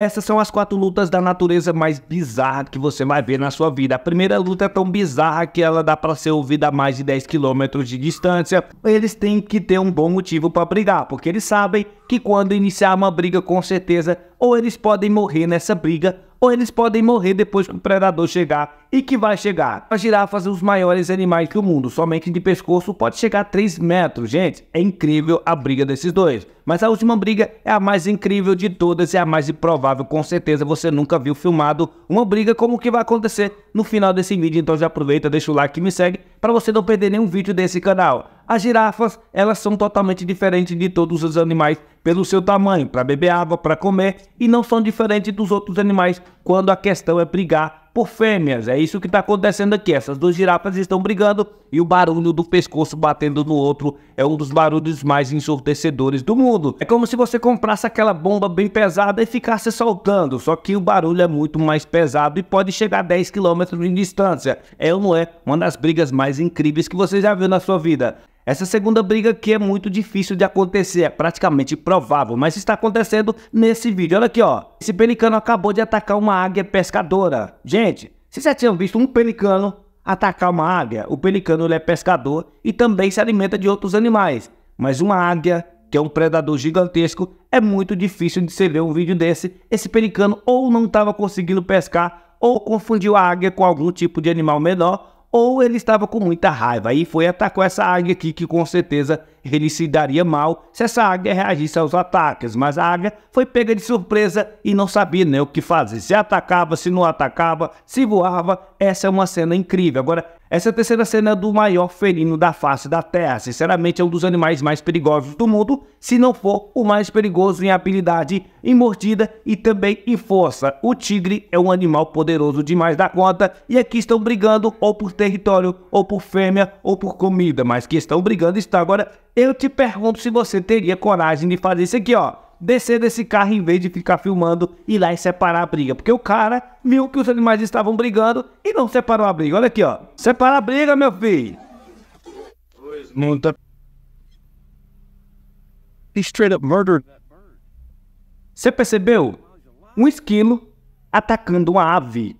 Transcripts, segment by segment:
Essas são as quatro lutas da natureza mais bizarra que você vai ver na sua vida. A primeira luta é tão bizarra que ela dá para ser ouvida a mais de 10 km de distância. Eles têm que ter um bom motivo para brigar, porque eles sabem que quando iniciar uma briga, com certeza, ou eles podem morrer nessa briga, ou eles podem morrer depois que o predador chegar e que vai chegar. As girafas são é os maiores animais do mundo, somente de pescoço pode chegar a 3 metros, gente. É incrível a briga desses dois. Mas a última briga é a mais incrível de todas e é a mais improvável, com certeza você nunca viu filmado uma briga como que vai acontecer no final desse vídeo, então já aproveita, deixa o like e me segue para você não perder nenhum vídeo desse canal. As girafas, elas são totalmente diferentes de todos os animais pelo seu tamanho, para beber água, para comer, e não são diferentes dos outros animais quando a questão é brigar por fêmeas. É isso que está acontecendo aqui. Essas duas girafas estão brigando e o barulho do pescoço batendo no outro é um dos barulhos mais ensurdecedores do mundo. É como se você comprasse aquela bomba bem pesada e ficasse soltando, só que o barulho é muito mais pesado e pode chegar a 10 km de distância. É ou não é uma das brigas mais incríveis que você já viu na sua vida. Essa segunda briga aqui é muito difícil de acontecer, é praticamente provável, mas está acontecendo nesse vídeo. Olha aqui, ó. Esse pelicano acabou de atacar uma águia pescadora. Gente, vocês já tinham visto um pelicano atacar uma águia? O pelicano ele é pescador e também se alimenta de outros animais. Mas uma águia, que é um predador gigantesco, é muito difícil de se ver um vídeo desse. Esse pelicano ou não estava conseguindo pescar, ou confundiu a águia com algum tipo de animal menor, ou ele estava com muita raiva e foi atacar essa águia aqui que com certeza ele se daria mal se essa águia reagisse aos ataques, mas a águia foi pega de surpresa e não sabia nem né, o que fazer, se atacava, se não atacava, se voava, essa é uma cena incrível. Agora essa terceira cena é do maior felino da face da Terra. Sinceramente, é um dos animais mais perigosos do mundo, se não for o mais perigoso em habilidade, em mordida e também em força. O tigre é um animal poderoso demais da conta e aqui estão brigando ou por território, ou por fêmea, ou por comida, mas que estão brigando está agora. Eu te pergunto se você teria coragem de fazer isso aqui, ó descer desse carro em vez de ficar filmando e lá e separar a briga. Porque o cara viu que os animais estavam brigando e não separou a briga. Olha aqui, ó. Separa a briga, meu filho. Muita. He straight up murdered. Você percebeu? Um esquilo atacando uma ave.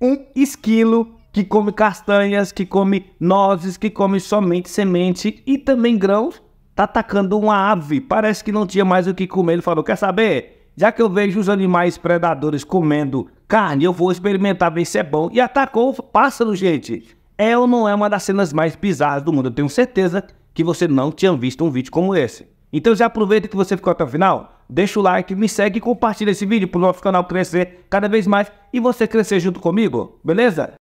Um esquilo que come castanhas, que come nozes, que come somente semente e também grãos tá atacando uma ave, parece que não tinha mais o que comer. Ele falou: Quer saber? Já que eu vejo os animais predadores comendo carne, eu vou experimentar ver se é bom. E atacou o pássaro, gente. É ou não é uma das cenas mais bizarras do mundo? Eu tenho certeza que você não tinha visto um vídeo como esse. Então já aproveita que você ficou até o final, deixa o like, me segue e compartilha esse vídeo para o nosso canal crescer cada vez mais e você crescer junto comigo, beleza?